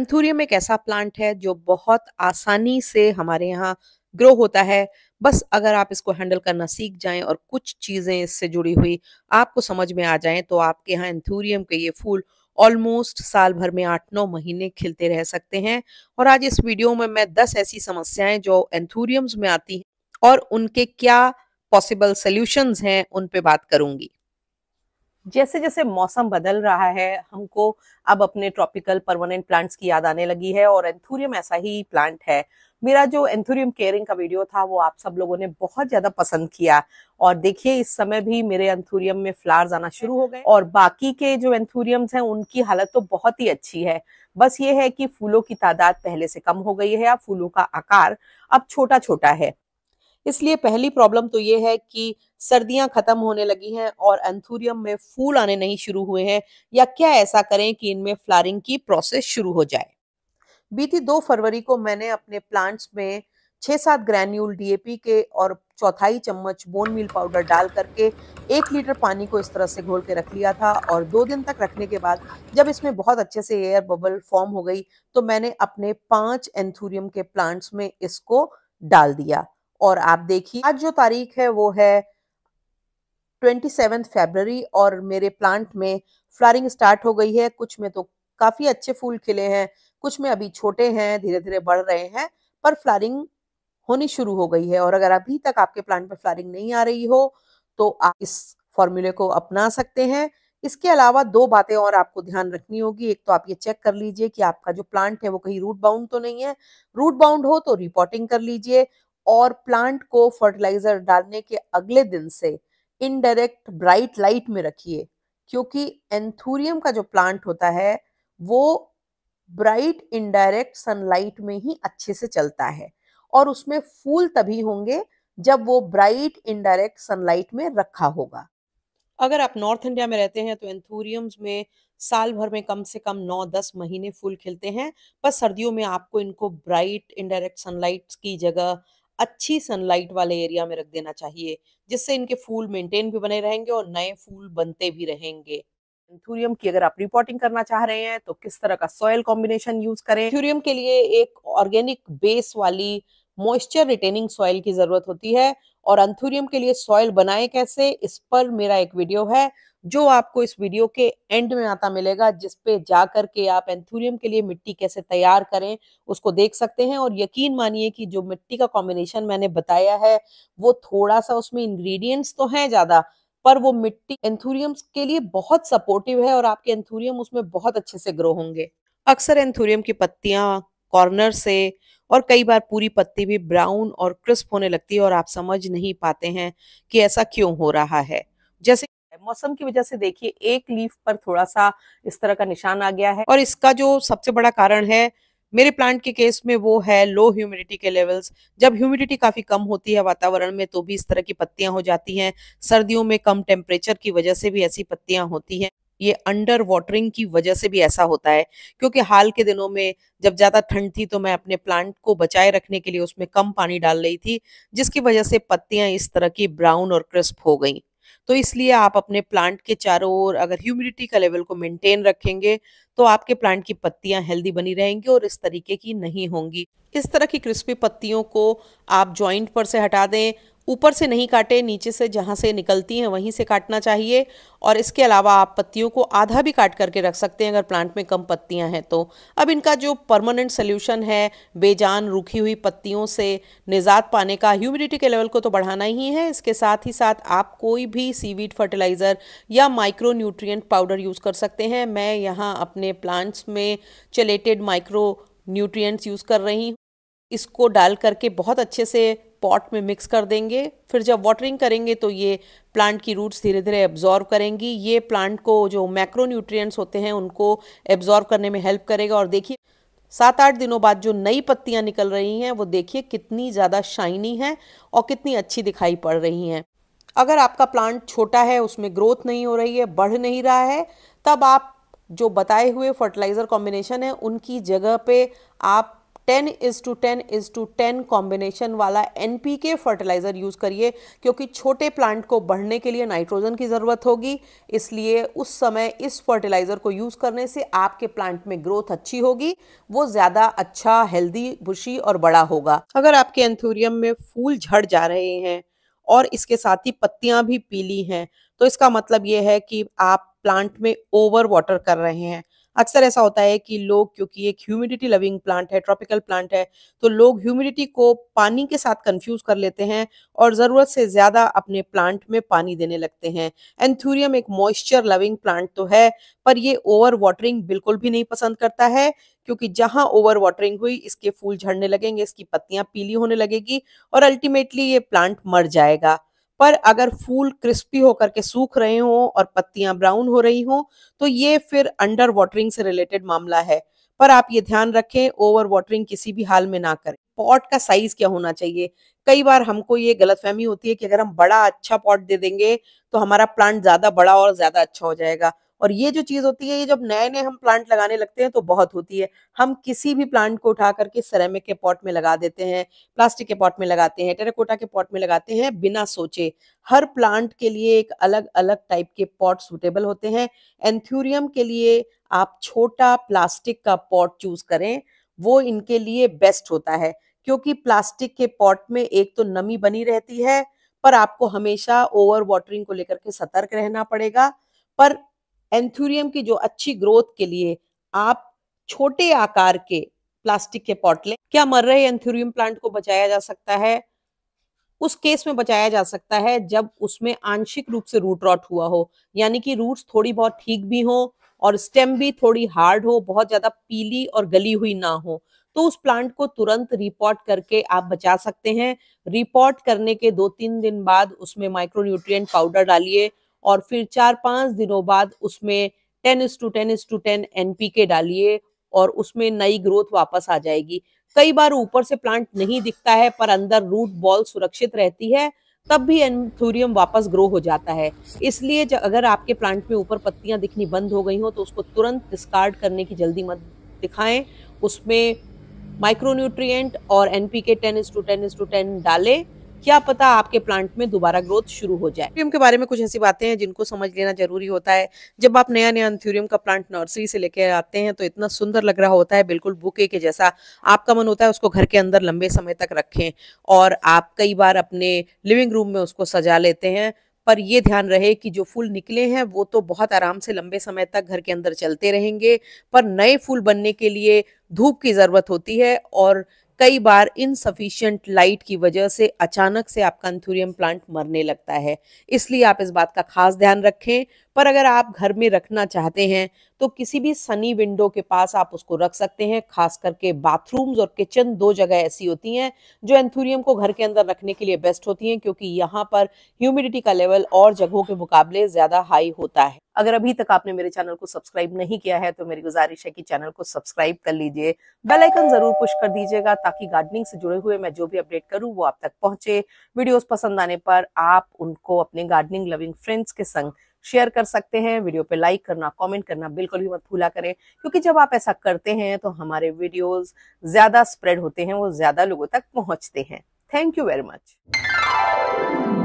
anthurium एक ऐसा plant है जो बहुत आसानी से हमारे यहाँ ग्रो होता है बस अगर आप इसको हैंडल करना सीख जाएं और कुछ चीज़ें इससे जुड़ी हुई आपको समझ में आ जाएं तो आपके यहाँ एंथूरियम के ये फूल ऑलमोस्ट साल भर में आठ नौ महीने खिलते रह सकते हैं और आज इस वीडियो में मैं दस ऐसी समस्याएं जो एंथूरियम्स में आती हैं और उनके क्या पॉसिबल सोल्यूशंस हैं उन पे बात करूंगी जैसे जैसे मौसम बदल रहा है हमको अब अपने ट्रॉपिकल परमानेंट प्लांट्स की याद आने लगी है और एंथूरियम ऐसा ही प्लांट है मेरा जो एंथूरियम केयरिंग का वीडियो था वो आप सब लोगों ने बहुत ज्यादा पसंद किया और देखिए इस समय भी मेरे एंथूरियम में फ्लावर्स आना शुरू हो गए और बाकी के जो एंथूरियम्स हैं उनकी हालत तो बहुत ही अच्छी है बस ये है कि फूलों की तादाद पहले से कम हो गई है या फूलों का आकार अब छोटा छोटा है इसलिए पहली प्रॉब्लम तो ये है कि सर्दियां खत्म होने लगी हैं और एंथूरियम में फूल आने नहीं शुरू हुए हैं या क्या ऐसा करें कि इनमें फ्लारिंग की प्रोसेस शुरू हो जाए बीती दो फरवरी को मैंने अपने प्लांट्स में छः सात ग्रैन्यूल डीएपी के और चौथाई चम्मच बोन मील पाउडर डाल करके एक लीटर पानी को इस तरह से घोल के रख लिया था और दो दिन तक रखने के बाद जब इसमें बहुत अच्छे से एयर बबल फॉर्म हो गई तो मैंने अपने पांच एंथूरियम के प्लांट्स में इसको डाल दिया और आप देखिए आज जो तारीख है वो है ट्वेंटी सेवन और मेरे प्लांट में फ्लारिंग स्टार्ट हो गई है कुछ में तो काफ़ी अच्छे फूल खिले हैं कुछ में अभी छोटे हैं धीरे धीरे बढ़ रहे हैं पर फ्लारिंग होनी शुरू हो गई है और अगर अभी तक आपके प्लांट में फ्लारिंग नहीं आ रही हो तो आप इस फॉर्मूले को अपना सकते हैं इसके अलावा दो बातें और आपको ध्यान रखनी होगी एक तो आप ये चेक कर लीजिए कि आपका जो प्लांट है वो कहीं रूट बाउंड तो नहीं है रूट बाउंड हो तो रिपोर्टिंग कर लीजिए और प्लांट को फर्टिलाइजर डालने के अगले दिन से इनडायरेक्ट ब्राइट लाइट में रखिए क्योंकि एंथूरियम का जो प्लांट होता है वो ब्राइट इनडायरेक्ट सनलाइट में ही अच्छे से चलता है और उसमें फूल तभी होंगे जब वो ब्राइट इनडायरेक्ट सनलाइट में रखा होगा अगर आप नॉर्थ इंडिया में रहते हैं तो एंथूरियम्स में साल भर में कम से कम नौ दस महीने फूल खिलते हैं पर सर्दियों में आपको इनको ब्राइट इनडायरेक्ट सनलाइट की जगह अच्छी सनलाइट वाले एरिया में रख देना चाहिए जिससे इनके फूल मेंटेन भी बने रहेंगे और नए फूल बनते भी रहेंगे एंथूरियम की अगर आप रिपोर्टिंग करना चाह रहे हैं तो किस तरह का सॉयल कॉम्बिनेशन यूज करें एंथूरियम के लिए एक ऑर्गेनिक बेस वाली मॉइस्चर रिटेनिंग सॉइल की जरूरत होती है और अंथुरियम के लिए सॉइल बनाए कैसे इस पर मेरा एक वीडियो है जो आपको इस वीडियो के एंड में आता मिलेगा पे जा करके आप एंथुरियम के लिए मिट्टी कैसे तैयार करें उसको देख सकते हैं और यकीन मानिए कि जो मिट्टी का कॉम्बिनेशन मैंने बताया है वो थोड़ा सा उसमें इंग्रेडिएंट्स तो हैं ज़्यादा पर वो मिट्टी एंथुरियम के लिए बहुत सपोर्टिव है और आपके एंथुरियम उसमें बहुत अच्छे से ग्रो होंगे अक्सर एंथुरियम की पत्तियां कॉर्नर से और कई बार पूरी पत्ती भी ब्राउन और क्रिस्प होने लगती है और आप समझ नहीं पाते हैं कि ऐसा क्यों हो रहा है जैसे मौसम की वजह से देखिए एक लीफ पर थोड़ा सा इस तरह का निशान आ गया है और इसका जो सबसे बड़ा कारण है मेरे प्लांट के केस में वो है लो ह्यूमिडिटी के लेवल्स जब ह्यूमिडिटी काफ़ी कम होती है वातावरण में तो भी इस तरह की पत्तियां हो जाती हैं सर्दियों में कम टेम्परेचर की वजह से भी ऐसी पत्तियां होती हैं ये अंडर वाटरिंग की वजह से भी ऐसा होता है क्योंकि हाल के दिनों में जब ज़्यादा ठंड थी तो मैं अपने प्लांट को बचाए रखने के लिए उसमें कम पानी डाल रही थी जिसकी वजह से पत्तियां इस तरह की ब्राउन और क्रिस्प हो गई तो इसलिए आप अपने प्लांट के चारों ओर अगर ह्यूमिडिटी का लेवल को मेंटेन रखेंगे तो आपके प्लांट की पत्तियां हेल्दी बनी रहेंगी और इस तरीके की नहीं होंगी इस तरह की क्रिस्पी पत्तियों को आप जॉइंट पर से हटा दें ऊपर से नहीं काटे नीचे से जहाँ से निकलती हैं वहीं से काटना चाहिए और इसके अलावा आप पत्तियों को आधा भी काट करके रख सकते हैं अगर प्लांट में कम पत्तियाँ हैं तो अब इनका जो परमानेंट सोल्यूशन है बेजान रुखी हुई पत्तियों से निजात पाने का ह्यूमिडिटी के लेवल को तो बढ़ाना ही है इसके साथ ही साथ आप कोई भी सीवीड फर्टिलाइज़र या माइक्रो न्यूट्रियट पाउडर यूज़ कर सकते हैं मैं यहाँ अपने प्लांट्स में चलेटेड माइक्रो न्यूट्रियट्स यूज़ कर रही हूँ इसको डाल करके बहुत अच्छे से पॉट में मिक्स कर देंगे फिर जब वाटरिंग करेंगे तो ये प्लांट की रूट्स धीरे धीरे एब्जॉर्व करेंगी ये प्लांट को जो मैक्रो न्यूट्रिएंट्स होते हैं उनको एब्जॉर्व करने में हेल्प करेगा और देखिए सात आठ दिनों बाद जो नई पत्तियां निकल रही हैं वो देखिए कितनी ज़्यादा शाइनी हैं और कितनी अच्छी दिखाई पड़ रही हैं अगर आपका प्लांट छोटा है उसमें ग्रोथ नहीं हो रही है बढ़ नहीं रहा है तब आप जो बताए हुए फर्टिलाइज़र कॉम्बिनेशन है उनकी जगह पे आप ten is to ten is to ten combination वाला एनपीके फर्टिलाइजर यूज करिए क्योंकि छोटे प्लांट को बढ़ने के लिए नाइट्रोजन की ज़रूरत होगी इसलिए उस समय इस फर्टिलाइज़र को यूज़ करने से आपके प्लांट में ग्रोथ अच्छी होगी वो ज़्यादा अच्छा हेल्दी बुशी और बड़ा होगा अगर आपके एंथोरियम में फूल झड़ जा रहे हैं और इसके साथ ही पत्तियां भी पीली हैं तो इसका मतलब ये है कि आप प्लांट में ओवर वाटर कर रहे हैं अक्सर ऐसा होता है कि लोग क्योंकि एक ह्यूमिडिटी लविंग प्लांट है ट्रॉपिकल प्लांट है तो लोग ह्यूमिडिटी को पानी के साथ कंफ्यूज कर लेते हैं और ज़रूरत से ज़्यादा अपने प्लांट में पानी देने लगते हैं एंथूरियम एक मॉइस्चर लविंग प्लांट तो है पर ये ओवर वाटरिंग बिल्कुल भी नहीं पसंद करता है क्योंकि जहां ओवर वाटरिंग हुई इसके फूल झड़ने लगेंगे इसकी पत्तियां पीली होने लगेगी और अल्टीमेटली ये प्लांट मर जाएगा पर अगर फूल क्रिस्पी होकर के सूख रहे हों और पत्तियां ब्राउन हो रही हों तो ये फिर अंडर वाटरिंग से रिलेटेड मामला है पर आप ये ध्यान रखें ओवर वाटरिंग किसी भी हाल में ना करें पॉट का साइज क्या होना चाहिए कई बार हमको ये गलतफहमी होती है कि अगर हम बड़ा अच्छा पॉट दे देंगे तो हमारा प्लांट ज्यादा बड़ा और ज्यादा अच्छा हो जाएगा और ये जो चीज़ होती है ये जब नए नए हम प्लांट लगाने लगते हैं तो बहुत होती है हम किसी भी प्लांट को उठा करके सरेमिक के पॉट में लगा देते हैं प्लास्टिक के पॉट में लगाते हैं टेराकोटा के पॉट में लगाते हैं बिना सोचे हर प्लांट के लिए एक अलग अलग टाइप के पॉट सूटेबल होते हैं एंथ्यूरियम के लिए आप छोटा प्लास्टिक का पॉट चूज करें वो इनके लिए बेस्ट होता है क्योंकि प्लास्टिक के पॉट में एक तो नमी बनी रहती है पर आपको हमेशा ओवर वाटरिंग को लेकर के सतर्क रहना पड़ेगा पर एंथूरियम की जो अच्छी ग्रोथ के लिए आप छोटे आकार के प्लास्टिक के पॉट लें क्या मर रहे एंथूरियम प्लांट को बचाया जा सकता है उस केस में बचाया जा सकता है जब उसमें आंशिक रूप से रूट रॉट हुआ हो यानी कि रूट्स थोड़ी बहुत ठीक भी हो और स्टेम भी थोड़ी हार्ड हो बहुत ज्यादा पीली और गली हुई ना हो तो उस प्लांट को तुरंत रिपोर्ट करके आप बचा सकते हैं रिपोर्ट करने के दो तीन दिन बाद उसमें माइक्रोन्यूट्रिय पाउडर डालिए और फिर चार पांच दिनों बाद उसमें ten is to ten is to ten NPK डालिए और उसमें नई ग्रोथ वापस आ जाएगी कई बार ऊपर से प्लांट नहीं दिखता है पर अंदर रूट बॉल सुरक्षित रहती है तब भी एंथूरियम वापस ग्रो हो जाता है इसलिए अगर आपके प्लांट में ऊपर पत्तियां दिखनी बंद हो गई हो तो उसको तुरंत डिस्कार्ड करने की जल्दी मत दिखाएं उसमें माइक्रोन्यूट्रिएंट और NPK ten is to ten is to ten डालें क्या पता आपके प्लांट में दोबारा ग्रोथ शुरू हो जाए के बारे में कुछ ऐसी बातें हैं जिनको समझ लेना जरूरी होता है जब आप नया नया अंथ्यूरियम का प्लांट नर्सरी से लेकर आते हैं तो इतना सुंदर लग रहा होता है बिल्कुल बुके के जैसा आपका मन होता है उसको घर के अंदर लंबे समय तक रखें और आप कई बार अपने लिविंग रूम में उसको सजा लेते हैं पर ये ध्यान रहे कि जो फूल निकले हैं वो तो बहुत आराम से लंबे समय तक घर के अंदर चलते रहेंगे पर नए फूल बनने के लिए धूप की ज़रूरत होती है और कई बार इनसफिशियंट लाइट की वजह से अचानक से आपका अंथुरियम प्लांट मरने लगता है इसलिए आप इस बात का खास ध्यान रखें पर अगर आप घर में रखना चाहते हैं तो किसी भी सनी विंडो के पास आप उसको रख सकते हैं खास करके बाथरूम्स और किचन दो जगह ऐसी होती हैं जो एंथुरियम को घर के अंदर रखने के लिए बेस्ट होती हैं क्योंकि यहाँ पर ह्यूमिडिटी का लेवल और जगहों के मुकाबले ज़्यादा हाई होता है अगर अभी तक आपने मेरे चैनल को सब्सक्राइब नहीं किया है तो मेरी गुजारिश है कि चैनल को सब्सक्राइब कर लीजिए बेल आइकन जरूर पुश कर दीजिएगा ताकि गार्डनिंग से जुड़े हुए मैं जो भी अपडेट करूं वो आप तक पहुंचे वीडियोस पसंद आने पर आप उनको अपने गार्डनिंग लविंग फ्रेंड्स के संग शेयर कर सकते हैं वीडियो पे लाइक करना कमेंट करना बिल्कुल भी मत भूला करें क्योंकि जब आप ऐसा करते हैं तो हमारे वीडियोस ज्यादा स्प्रेड होते हैं वो ज्यादा लोगों तक पहुंचते हैं थैंक यू वेरी मच